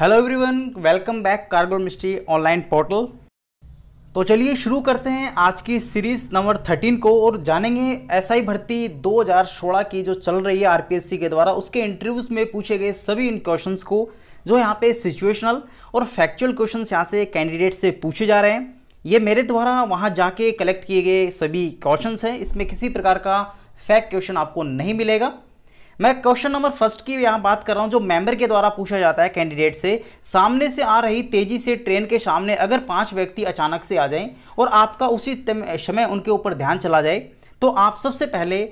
hello everyone welcome back cargo mystery online portal तो चलिए शुरू करते हैं आज की सीरीज नंबर थर्टीन को और जानेंगे एसआई भर्ती 2016 की जो चल रही है आरपीएससी के द्वारा उसके इंटरव्यूज में पूछे गए सभी इन क्वेश्चंस को जो यहाँ पे सिचुएशनल और फैक्चुअल क्वेश्चंस यहाँ से कैंडिडेट से पूछे जा रहे हैं ये मेरे द्वारा वहाँ जाके कलेक्ट किए गए सभी क्वेश्चन हैं इसमें किसी प्रकार का फैक्ट क्वेश्चन आपको नहीं मिलेगा मैं क्वेश्चन नंबर फर्स्ट की यहाँ बात कर रहा हूँ जो मेंबर के द्वारा पूछा जाता है कैंडिडेट से सामने से आ रही तेजी से ट्रेन के सामने अगर पांच व्यक्ति अचानक से आ जाएं और आपका उसी समय उनके ऊपर ध्यान चला जाए तो आप सबसे पहले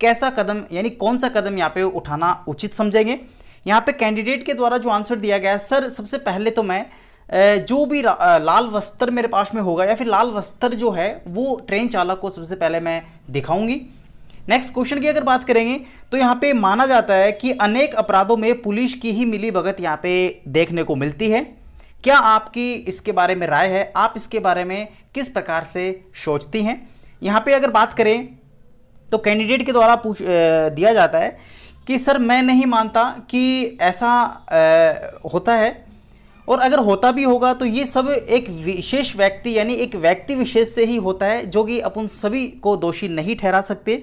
कैसा कदम यानी कौन सा कदम यहाँ पे उठाना उचित समझेंगे यहाँ पे कैंडिडेट के द्वारा जो आंसर दिया गया है सर सबसे पहले तो मैं जो भी लाल वस्त्र मेरे पास में होगा या फिर लाल वस्त्र जो है वो ट्रेन चालक को सबसे पहले मैं दिखाऊंगी नेक्स्ट क्वेश्चन की अगर बात करेंगे तो यहाँ पे माना जाता है कि अनेक अपराधों में पुलिस की ही मिली भगत यहाँ पे देखने को मिलती है क्या आपकी इसके बारे में राय है आप इसके बारे में किस प्रकार से सोचती हैं यहाँ पे अगर बात करें तो कैंडिडेट के द्वारा पूछ दिया जाता है कि सर मैं नहीं मानता कि ऐसा होता है और अगर होता भी होगा तो ये सब एक विशेष व्यक्ति यानी एक व्यक्ति विशेष से ही होता है जो कि अपन सभी को दोषी नहीं ठहरा सकते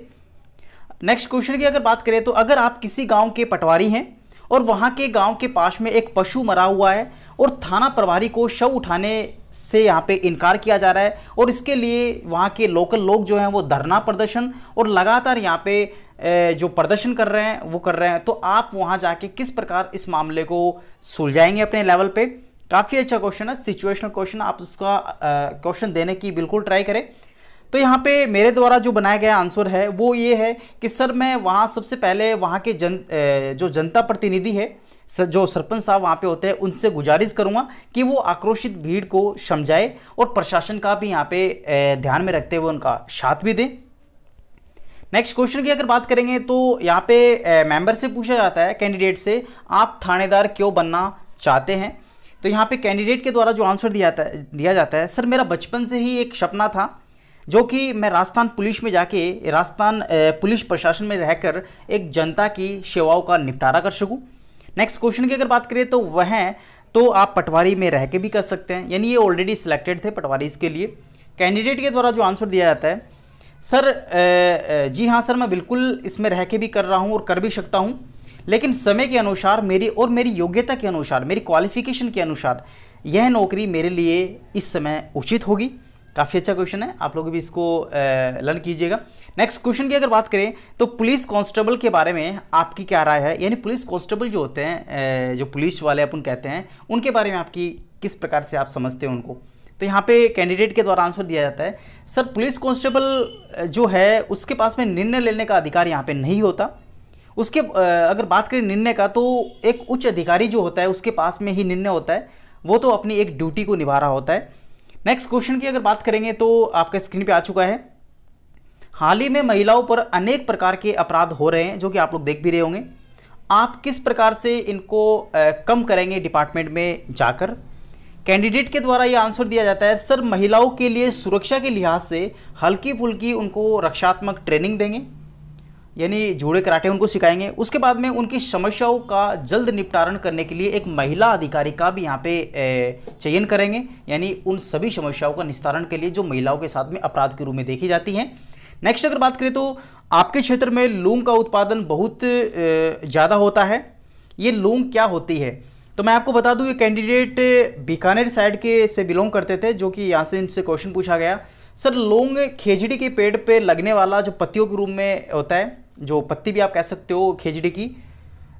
नेक्स्ट क्वेश्चन की अगर बात करें तो अगर आप किसी गांव के पटवारी हैं और वहाँ के गांव के पास में एक पशु मरा हुआ है और थाना प्रभारी को शव उठाने से यहाँ पे इनकार किया जा रहा है और इसके लिए वहाँ के लोकल लोग जो हैं वो धरना प्रदर्शन और लगातार यहाँ पे जो प्रदर्शन कर रहे हैं वो कर रहे हैं तो आप वहाँ जाके किस प्रकार इस मामले को सुलझाएंगे अपने लेवल पे काफ़ी अच्छा क्वेश्चन है सिचुएशनल क्वेश्चन आप उसका क्वेश्चन देने की बिल्कुल ट्राई करें तो यहाँ पे मेरे द्वारा जो बनाया गया आंसर है वो ये है कि सर मैं वहाँ सबसे पहले वहाँ के जन जो जनता प्रतिनिधि है जो सरपंच साहब वहाँ पे होते हैं उनसे गुजारिश करूँगा कि वो आक्रोशित भीड़ को समझाए और प्रशासन का भी यहाँ पे ध्यान में रखते हुए उनका साथ भी दें नेक्स्ट क्वेश्चन की अगर बात करेंगे तो यहाँ पे मेंबर से पूछा जाता है कैंडिडेट से आप थानेदार क्यों बनना चाहते हैं तो यहाँ पे कैंडिडेट के द्वारा जो आंसर दिया जाता है दिया जाता है सर मेरा बचपन से ही एक सपना था जो कि मैं राजस्थान पुलिस में जाके राजस्थान पुलिस प्रशासन में रहकर एक जनता की सेवाओं का निपटारा कर सकूँ नेक्स्ट क्वेश्चन की अगर बात करें तो वह तो आप पटवारी में रह के भी कर सकते हैं यानी ये ऑलरेडी सिलेक्टेड थे पटवारी इसके लिए कैंडिडेट के द्वारा जो आंसर दिया जाता है सर जी हाँ सर मैं बिल्कुल इसमें रह के भी कर रहा हूँ और कर भी सकता हूँ लेकिन समय के अनुसार मेरी और मेरी योग्यता के अनुसार मेरी क्वालिफिकेशन के अनुसार यह नौकरी मेरे लिए इस समय उचित होगी काफ़ी अच्छा क्वेश्चन है आप लोग भी इसको लर्न कीजिएगा नेक्स्ट क्वेश्चन की अगर बात करें तो पुलिस कांस्टेबल के बारे में आपकी क्या राय है यानी पुलिस कांस्टेबल जो होते हैं जो पुलिस वाले अपन कहते हैं उनके बारे में आपकी किस प्रकार से आप समझते हैं उनको तो यहाँ पे कैंडिडेट के द्वारा आंसर दिया जाता है सर पुलिस कांस्टेबल जो है उसके पास में निर्णय लेने का अधिकार यहाँ पर नहीं होता उसके अगर बात करें निर्णय का तो एक उच्च अधिकारी जो होता है उसके पास में ही निर्णय होता है वो तो अपनी एक ड्यूटी को निभा रहा होता है नेक्स्ट क्वेश्चन की अगर बात करेंगे तो आपका स्क्रीन पे आ चुका है हाल ही में महिलाओं पर अनेक प्रकार के अपराध हो रहे हैं जो कि आप लोग देख भी रहे होंगे आप किस प्रकार से इनको कम करेंगे डिपार्टमेंट में जाकर कैंडिडेट के द्वारा ये आंसर दिया जाता है सर महिलाओं के लिए सुरक्षा के लिहाज से हल्की फुल्की उनको रक्षात्मक ट्रेनिंग देंगे यानी जूड़े कराटे उनको सिखाएंगे उसके बाद में उनकी समस्याओं का जल्द निपटारण करने के लिए एक महिला अधिकारी का भी यहाँ पे चयन करेंगे यानी उन सभी समस्याओं का निस्तारण के लिए जो महिलाओं के साथ में अपराध के रूप में देखी जाती हैं नेक्स्ट अगर बात करें तो आपके क्षेत्र में लूंग का उत्पादन बहुत ज़्यादा होता है ये लूंग क्या होती है तो मैं आपको बता दूँ ये कैंडिडेट बीकानेर साइड के से बिलोंग करते थे जो कि यहाँ से इनसे क्वेश्चन पूछा गया सर लोंग खेजड़ी के पेड़ पे लगने वाला जो पत्तियों के रूप में होता है जो पत्ती भी आप कह सकते हो खेजड़ी की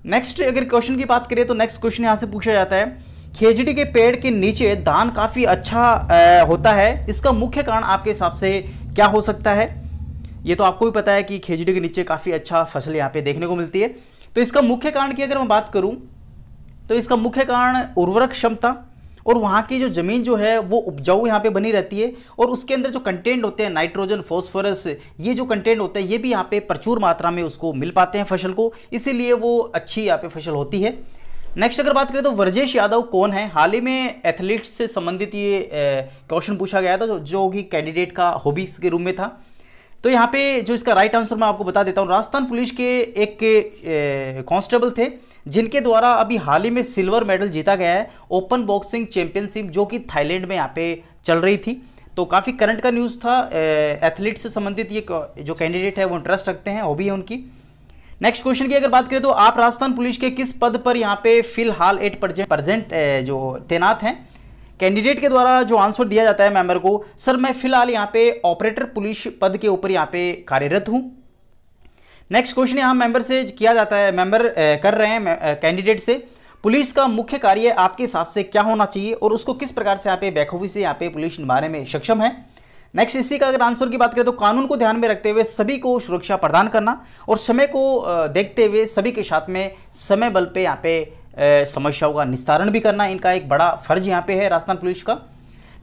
नेक्स्ट अगर क्वेश्चन की बात करें तो नेक्स्ट क्वेश्चन यहाँ से पूछा जाता है खेजड़ी के पेड़ के नीचे दान काफ़ी अच्छा आ, होता है इसका मुख्य कारण आपके हिसाब से क्या हो सकता है ये तो आपको भी पता है कि खेजड़ी के नीचे काफ़ी अच्छा फसल यहाँ पे देखने को मिलती है तो इसका मुख्य कारण की अगर मैं बात करूँ तो इसका मुख्य कारण उर्वरक क्षमता और वहाँ की जो ज़मीन जो है वो उपजाऊ यहाँ पे बनी रहती है और उसके अंदर जो कंटेंट होते हैं नाइट्रोजन फॉस्फोरस ये जो कंटेंट होता है ये भी यहाँ पे प्रचुर मात्रा में उसको मिल पाते हैं फसल को इसीलिए वो अच्छी यहाँ पे फसल होती है नेक्स्ट अगर बात करें तो वर्जेश यादव कौन है हाल ही में एथलीट्स से संबंधित ये क्वेश्चन पूछा गया था जो कि कैंडिडेट का हॉबीज के रूम में था तो यहाँ पे जो इसका राइट आंसर मैं आपको बता देता हूँ राजस्थान पुलिस के एक कांस्टेबल थे जिनके द्वारा अभी हाल ही में सिल्वर मेडल जीता गया है ओपन बॉक्सिंग चैंपियनशिप जो कि थाईलैंड में यहाँ पे चल रही थी तो काफ़ी करंट का न्यूज़ था एथलीट से संबंधित ये जो कैंडिडेट है वो इंटरेस्ट रखते हैं हॉबी है उनकी नेक्स्ट क्वेश्चन की अगर बात करें तो आप राजस्थान पुलिस के किस पद पर यहाँ पे फिलहाल एट परजेंट जो तैनात हैं कैंडिडेट के द्वारा जो आंसर दिया जाता है मेंबर को सर मैं फिलहाल यहाँ पे ऑपरेटर पुलिस पद के ऊपर यहाँ पे कार्यरत हूँ नेक्स्ट क्वेश्चन यहाँ मेंबर से किया जाता है मेंबर कर रहे हैं कैंडिडेट से पुलिस का मुख्य कार्य आपके हिसाब से क्या होना चाहिए और उसको किस प्रकार से यहाँ पे बैखूबी से यहाँ पे पुलिस निभाने में सक्षम है नेक्स्ट इसी का अगर आंसर की बात करें तो कानून को ध्यान में रखते हुए सभी को सुरक्षा प्रदान करना और समय को देखते हुए सभी के साथ में समय बल पे यहाँ पे समस्याओं का निस्तारण भी करना इनका एक बड़ा फर्ज यहाँ पे है राजस्थान पुलिस का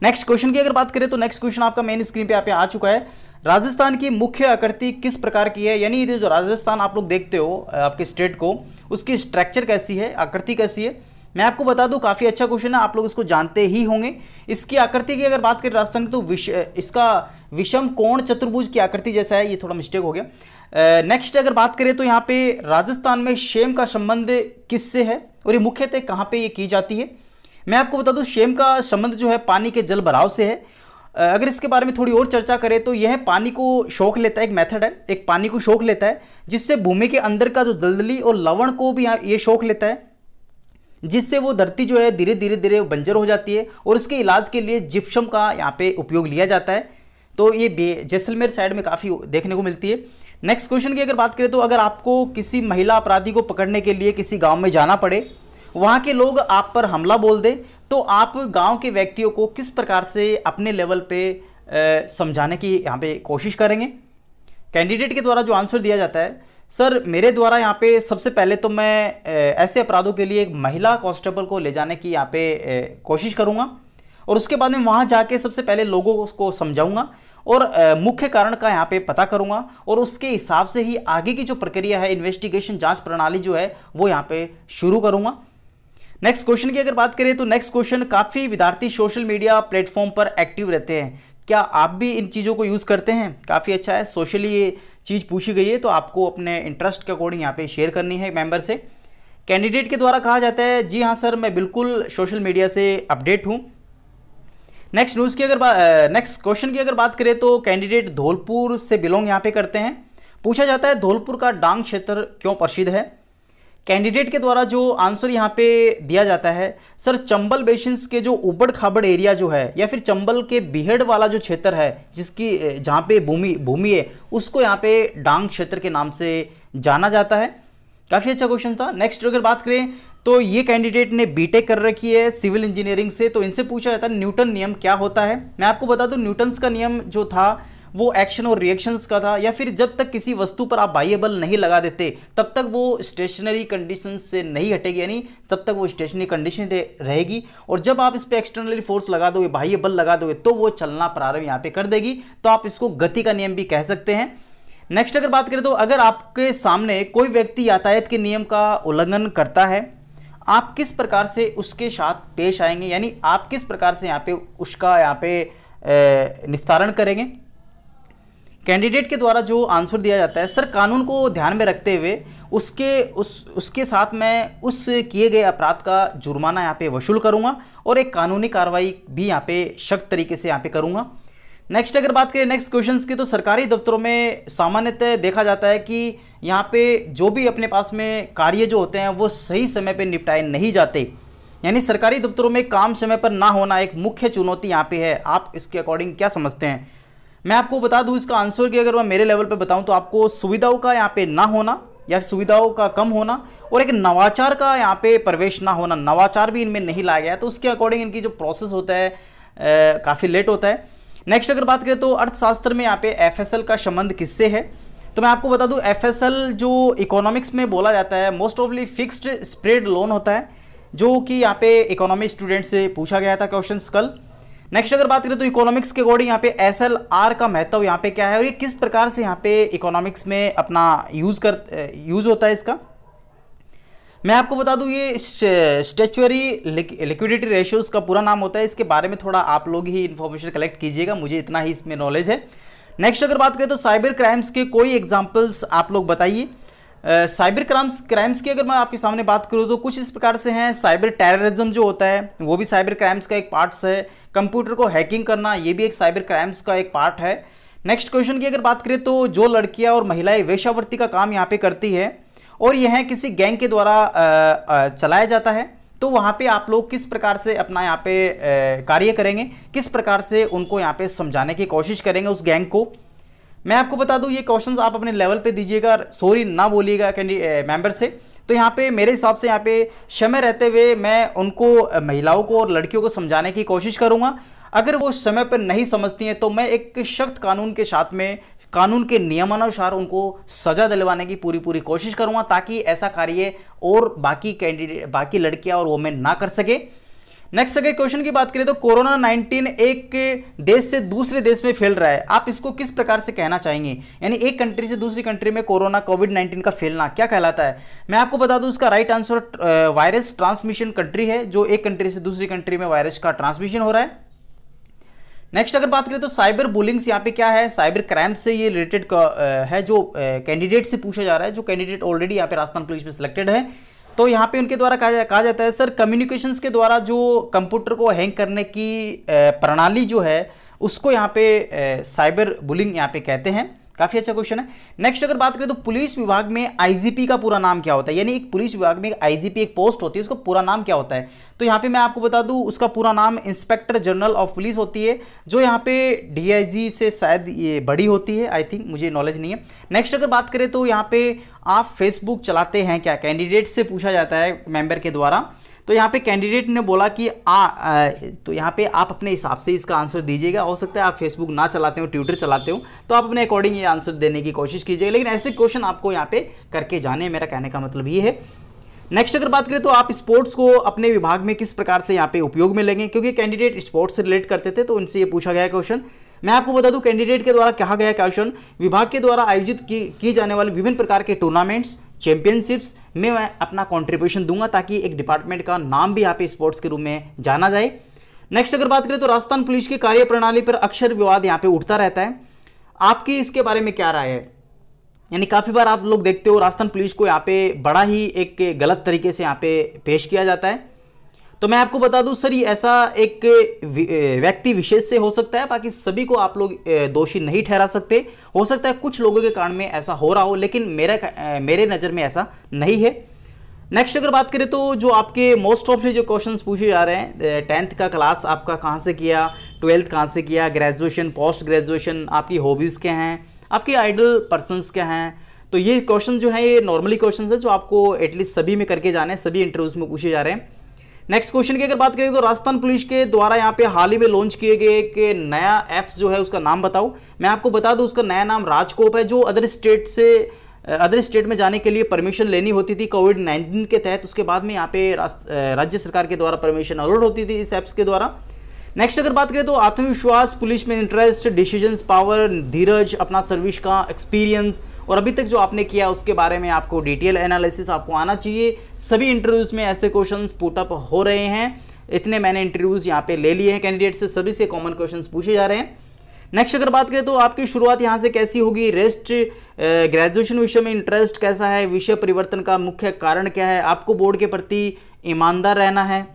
नेक्स्ट क्वेश्चन की अगर बात करें तो नेक्स्ट क्वेश्चन आपका मेन स्क्रीन पे यहाँ पे आ चुका है राजस्थान की मुख्य आकृति किस प्रकार की है यानी जो राजस्थान आप लोग देखते हो आपके स्टेट को उसकी स्ट्रक्चर कैसी है आकृति कैसी है मैं आपको बता दूं काफ़ी अच्छा क्वेश्चन है आप लोग इसको जानते ही होंगे इसकी आकृति की अगर बात करें राजस्थान की तो विश इसका विषम कोण चतुर्भुज की आकृति जैसा है ये थोड़ा मिस्टेक हो गया नेक्स्ट अगर बात करें तो यहाँ पे राजस्थान में शेम का संबंध किससे है और ये मुख्यतः कहाँ पे ये की जाती है मैं आपको बता दूं शेम का संबंध जो है पानी के जल भराव से है अगर इसके बारे में थोड़ी और चर्चा करें तो यह पानी को शोक लेता है एक मेथड है एक पानी को शोक लेता है जिससे भूमि के अंदर का जो दलदली और लवण को भी यहाँ ये शोक लेता है जिससे वो धरती जो है धीरे धीरे धीरे बंजर हो जाती है और उसके इलाज के लिए जिप्सम का यहाँ पे उपयोग लिया जाता है तो ये जैसलमेर साइड में काफ़ी देखने को मिलती है नेक्स्ट क्वेश्चन की अगर बात करें तो अगर आपको किसी महिला अपराधी को पकड़ने के लिए किसी गाँव में जाना पड़े वहाँ के लोग आप पर हमला बोल दें तो आप गांव के व्यक्तियों को किस प्रकार से अपने लेवल पे समझाने की यहाँ पे कोशिश करेंगे कैंडिडेट के द्वारा जो आंसर दिया जाता है सर मेरे द्वारा यहाँ पे सबसे पहले तो मैं ऐसे अपराधों के लिए एक महिला कांस्टेबल को ले जाने की यहाँ पे कोशिश करूँगा और उसके बाद में वहाँ जाके सबसे पहले लोगों को समझाऊँगा और मुख्य कारण का यहाँ पे पता करूँगा और उसके हिसाब से ही आगे की जो प्रक्रिया है इन्वेस्टिगेशन जांच प्रणाली जो है वो यहाँ पे शुरू करूँगा नेक्स्ट क्वेश्चन की अगर बात करें तो नेक्स्ट क्वेश्चन काफ़ी विद्यार्थी सोशल मीडिया प्लेटफॉर्म पर एक्टिव रहते हैं क्या आप भी इन चीज़ों को यूज़ करते हैं काफ़ी अच्छा है सोशली ये चीज़ पूछी गई है तो आपको अपने इंटरेस्ट के अकॉर्डिंग यहाँ पे शेयर करनी है मेंबर से कैंडिडेट के द्वारा कहा जाता है जी हाँ सर मैं बिल्कुल सोशल मीडिया से अपडेट हूँ नेक्स्ट न्यूज़ की अगर नेक्स्ट क्वेश्चन की अगर बात करें तो कैंडिडेट धौलपुर से बिलोंग यहाँ पे करते हैं पूछा जाता है धौलपुर का डांग क्षेत्र क्यों प्रसिद्ध है कैंडिडेट के द्वारा जो आंसर यहाँ पे दिया जाता है सर चंबल बेसिन के जो उबड़ खाबड़ एरिया जो है या फिर चंबल के बिहड़ वाला जो क्षेत्र है जिसकी जहाँ पे भूमि भूमि है उसको यहाँ पे डांग क्षेत्र के नाम से जाना जाता है काफ़ी अच्छा क्वेश्चन था नेक्स्ट अगर बात करें तो ये कैंडिडेट ने बीटेक कर रखी है सिविल इंजीनियरिंग से तो इनसे पूछा जाता है न्यूटन नियम क्या होता है मैं आपको बता दूं न्यूटन्स का नियम जो था वो एक्शन और रिएक्शंस का था या फिर जब तक किसी वस्तु पर आप बाह्य बल नहीं लगा देते तब तक वो स्टेशनरी कंडीशन से नहीं हटेगी यानी तब तक वो स्टेशनरी कंडीशन रहेगी और जब आप इस पर एक्सटर्नली फोर्स लगा दोगे बाह्य बल लगा दोगे तो वो चलना प्रारंभ यहाँ पे कर देगी तो आप इसको गति का नियम भी कह सकते हैं नेक्स्ट अगर बात करें तो अगर आपके सामने कोई व्यक्ति यातायात के नियम का उल्लंघन करता है आप किस प्रकार से उसके साथ पेश आएंगे यानी आप किस प्रकार से यहाँ पे उसका यहाँ पे निस्तारण करेंगे कैंडिडेट के द्वारा जो आंसर दिया जाता है सर कानून को ध्यान में रखते हुए उसके उस उसके साथ मैं उस किए गए अपराध का जुर्माना यहाँ पे वसूल करूँगा और एक कानूनी कार्रवाई भी यहाँ पे शक तरीके से यहाँ पे करूँगा नेक्स्ट अगर बात करें नेक्स्ट क्वेश्चंस की तो सरकारी दफ्तरों में सामान्यतः देखा जाता है कि यहाँ पे जो भी अपने पास में कार्य जो होते हैं वो सही समय पर निपटाए नहीं जाते यानी सरकारी दफ्तरों में काम समय पर ना होना एक मुख्य चुनौती यहाँ पे है आप इसके अकॉर्डिंग क्या समझते हैं मैं आपको बता दूं इसका आंसर कि अगर मैं मेरे लेवल पे बताऊं तो आपको सुविधाओं का यहाँ पे ना होना या सुविधाओं का कम होना और एक नवाचार का यहाँ पे प्रवेश ना होना नवाचार भी इनमें नहीं लाया गया तो उसके अकॉर्डिंग इनकी जो प्रोसेस होता है काफ़ी लेट होता है नेक्स्ट अगर बात करें तो अर्थशास्त्र में यहाँ पे एफ का संबंध किससे है तो मैं आपको बता दूँ एफ जो इकोनॉमिक्स में बोला जाता है most awfully fixed spread loan होता है जो कि यहाँ पे इकोनॉमिक स्टूडेंट से पूछा गया था क्वेश्चन कल नेक्स्ट अगर बात करें तो इकोनॉमिक्स के अकॉर्डिंग यहाँ पे एस एल आर का महत्व यहाँ पे क्या है और ये किस प्रकार से यहाँ पे इकोनॉमिक्स में अपना यूज कर यूज होता है इसका मैं आपको बता दूं ये स्टेचुअरी लिक्विडिटी रेशियोज का पूरा नाम होता है इसके बारे में थोड़ा आप लोग ही इन्फॉर्मेशन कलेक्ट कीजिएगा मुझे इतना ही इसमें नॉलेज है नेक्स्ट अगर बात करें तो साइबर क्राइम्स के कोई एग्जाम्पल्स आप लोग बताइए साइबर क्राइम्स क्राइम्स की अगर मैं आपके सामने बात करूँ तो कुछ इस प्रकार से हैं साइबर टेररिज्म जो होता है वो भी साइबर क्राइम्स का एक पार्ट्स है कंप्यूटर को हैकिंग करना ये भी एक साइबर क्राइम्स का एक पार्ट है नेक्स्ट क्वेश्चन की अगर बात करें तो जो लड़कियाँ और महिलाएं वेशावृत्ति का काम यहाँ पे करती है और यह किसी गैंग के द्वारा चलाया जाता है तो वहाँ पे आप लोग किस प्रकार से अपना यहाँ पे कार्य करेंगे किस प्रकार से उनको यहाँ पे समझाने की कोशिश करेंगे उस गैंग को मैं आपको बता दूं ये क्वेश्चन आप अपने लेवल पे दीजिएगा सॉरी ना बोलिएगा मेंबर से तो यहाँ पे मेरे हिसाब से यहाँ पे समय रहते हुए मैं उनको महिलाओं को और लड़कियों को समझाने की कोशिश करूँगा अगर वो समय पर नहीं समझती हैं तो मैं एक सख्त कानून के साथ में कानून के नियमानुसार उनको सजा दिलवाने की पूरी पूरी कोशिश करूँगा ताकि ऐसा कार्य और बाकी कैंडिडेट बाकी लड़कियाँ और वोमेन ना कर सके नेक्स्ट अगर क्वेश्चन की बात करें तो कोरोना 19 एक देश से दूसरे देश में फैल रहा है आप इसको किस प्रकार से कहना चाहेंगे यानी एक कंट्री से दूसरी कंट्री में कोरोना कोविड 19 का फैलना क्या कहलाता है मैं आपको बता दूं इसका right answer virus transmission country है जो एक कंट्री से दूसरी कंट्री में वायरस का ट्रांसमिशन हो रहा है नेक्स्ट अगर बात करें तो साइबर बुलिंग्स यहाँ पे क्या है साइबर क्राइम से ये रिलेटेड है जो कैंडिडेट से पूछा जा रहा है जो कैंडिडेट ऑलरेडी यहाँ पे राजस्थान पुलिस में सिलेक्टेड है तो यहाँ पे उनके द्वारा कहा कहा जाता है सर कम्युनिकेशंस के द्वारा जो कंप्यूटर को हैंग करने की प्रणाली जो है उसको यहाँ पे साइबर बुलिंग यहाँ पे कहते हैं काफी अच्छा क्वेश्चन है नेक्स्ट अगर बात करें तो पुलिस विभाग में आईजीपी का पूरा नाम क्या होता है यानी एक पुलिस विभाग में एक आईजीपी एक पोस्ट होती है उसका पूरा नाम क्या होता है तो यहाँ पे मैं आपको बता दूं उसका पूरा नाम इंस्पेक्टर जनरल ऑफ पुलिस होती है जो यहाँ पे डीआईजी से शायद ये बड़ी होती है आई थिंक मुझे नॉलेज नहीं है नेक्स्ट अगर बात करें तो यहाँ पे आप फेसबुक चलाते हैं क्या कैंडिडेट से पूछा जाता है मेंबर के द्वारा तो यहाँ पे कैंडिडेट ने बोला कि आ, आ तो यहाँ पे आप अपने हिसाब से इसका आंसर दीजिएगा हो सकता है आप फेसबुक ना चलाते हो ट्विटर चलाते हो तो आप अपने अकॉर्डिंग ये आंसर देने की कोशिश कीजिएगा लेकिन ऐसे क्वेश्चन आपको यहाँ पे करके जाने मेरा कहने का मतलब ये है नेक्स्ट अगर बात करें तो आप स्पोर्ट्स को अपने विभाग में किस प्रकार से यहाँ पे उपयोग में लेंगे क्योंकि कैंडिडेट स्पोर्ट्स से रिलेट करते थे तो उनसे ये पूछा गया क्वेश्चन मैं आपको बता दूं कैंडिडेट के द्वारा कहा गया क्वेश्चन विभाग के द्वारा आयोजित की, की जाने वाले विभिन्न प्रकार के टूर्नामेंट्स चैंपियनशिप्स में मैं अपना कंट्रीब्यूशन दूंगा ताकि एक डिपार्टमेंट का नाम भी यहाँ पे स्पोर्ट्स के रूप में जाना जाए नेक्स्ट अगर बात करें तो राजस्थान पुलिस की कार्य प्रणाली पर अक्षर विवाद यहाँ पे उठता रहता है आपकी इसके बारे में क्या राय है यानी काफ़ी बार आप लोग देखते हो राजस्थान पुलिस को यहाँ पे बड़ा ही एक गलत तरीके से यहाँ पे पेश किया जाता है तो मैं आपको बता दूं सर ये ऐसा एक व्यक्ति विशेष से हो सकता है बाकी सभी को आप लोग दोषी नहीं ठहरा सकते हो सकता है कुछ लोगों के कारण में ऐसा हो रहा हो लेकिन मेरा मेरे नज़र में ऐसा नहीं है नेक्स्ट अगर बात करें तो जो आपके मोस्ट ऑफली जो क्वेश्चंस पूछे जा रहे हैं टेंथ का क्लास आपका कहाँ से किया ट्वेल्थ कहाँ से किया ग्रेजुएशन पोस्ट ग्रेजुएशन आपकी हॉबीज़ क्या हैं आपके आइडल पर्सनस क्या हैं तो ये क्वेश्चन जो है ये नॉर्मली क्वेश्चन है जो आपको एटलीस्ट सभी में करके जाने हैं सभी इंटरव्यूज़ में पूछे जा रहे हैं नेक्स्ट क्वेश्चन की अगर बात करें तो राजस्थान पुलिस के द्वारा यहाँ पे हाल ही में लॉन्च किए गए एक नया एप जो है उसका नाम बताओ मैं आपको बता दूं उसका नया नाम राजकोप है जो अदर स्टेट से अदर स्टेट में जाने के लिए परमिशन लेनी होती थी कोविड नाइन्टीन के तहत उसके बाद में यहाँ पे राज्य सरकार के द्वारा परमिशन अलॉट होती थी इस एप्स के द्वारा नेक्स्ट अगर बात करें तो आत्मविश्वास पुलिस में इंटरेस्ट डिसीजन पावर धीरज अपना सर्विस का एक्सपीरियंस और अभी तक जो आपने किया उसके बारे में आपको डिटेल एनालिसिस आपको आना चाहिए सभी इंटरव्यूज़ में ऐसे क्वेश्चन पुटअप हो रहे हैं इतने मैंने इंटरव्यूज़ यहाँ पे ले लिए हैं कैंडिडेट से सभी से कॉमन क्वेश्चन पूछे जा रहे हैं नेक्स्ट अगर बात करें तो आपकी शुरुआत यहाँ से कैसी होगी रेस्ट ग्रेजुएशन विषय में इंटरेस्ट कैसा है विषय परिवर्तन का मुख्य कारण क्या है आपको बोर्ड के प्रति ईमानदार रहना है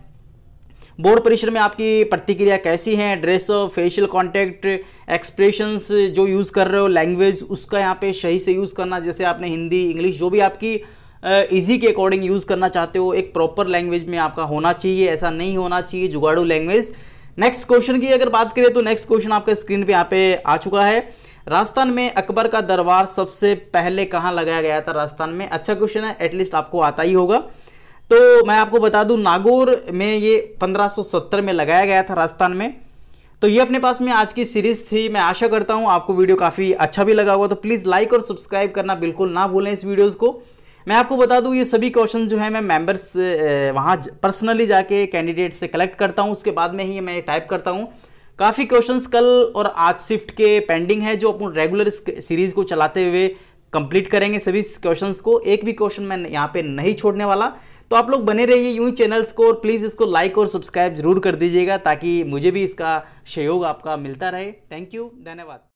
बोर्ड परिसर में आपकी प्रतिक्रिया कैसी है ड्रेस फेशियल कॉन्टैक्ट एक्सप्रेशंस जो यूज़ कर रहे हो लैंग्वेज उसका यहाँ पे सही से यूज़ करना जैसे आपने हिंदी इंग्लिश जो भी आपकी ईजी के अकॉर्डिंग यूज़ करना चाहते हो एक प्रॉपर लैंग्वेज में आपका होना चाहिए ऐसा नहीं होना चाहिए जुगाड़ू लैंग्वेज नेक्स्ट क्वेश्चन की अगर बात करें तो नेक्स्ट क्वेश्चन आपके स्क्रीन पे यहाँ पे आ चुका है राजस्थान में अकबर का दरबार सबसे पहले कहाँ लगाया गया था राजस्थान में अच्छा क्वेश्चन है एटलीस्ट आपको आता ही होगा तो मैं आपको बता दूं नागौर में ये 1570 में लगाया गया था राजस्थान में तो ये अपने पास में आज की सीरीज थी मैं आशा करता हूं आपको वीडियो काफ़ी अच्छा भी लगा होगा तो प्लीज़ लाइक और सब्सक्राइब करना बिल्कुल ना भूलें इस वीडियोज़ को मैं आपको बता दूं ये सभी क्वेश्चन जो है मैं मेंबर्स वहाँ पर्सनली जाके कैंडिडेट से कलेक्ट करता हूँ उसके बाद में ही मैं टाइप करता हूँ काफ़ी क्वेश्चन कल और आज शिफ्ट के पेंडिंग है जो अपन रेगुलर सीरीज़ को चलाते हुए कंप्लीट करेंगे सभी क्वेश्चंस को एक भी क्वेश्चन मैं यहाँ पे नहीं छोड़ने वाला तो आप लोग बने रहिए यूं चैनल्स को और प्लीज़ इसको लाइक और सब्सक्राइब जरूर कर दीजिएगा ताकि मुझे भी इसका सहयोग आपका मिलता रहे थैंक यू धन्यवाद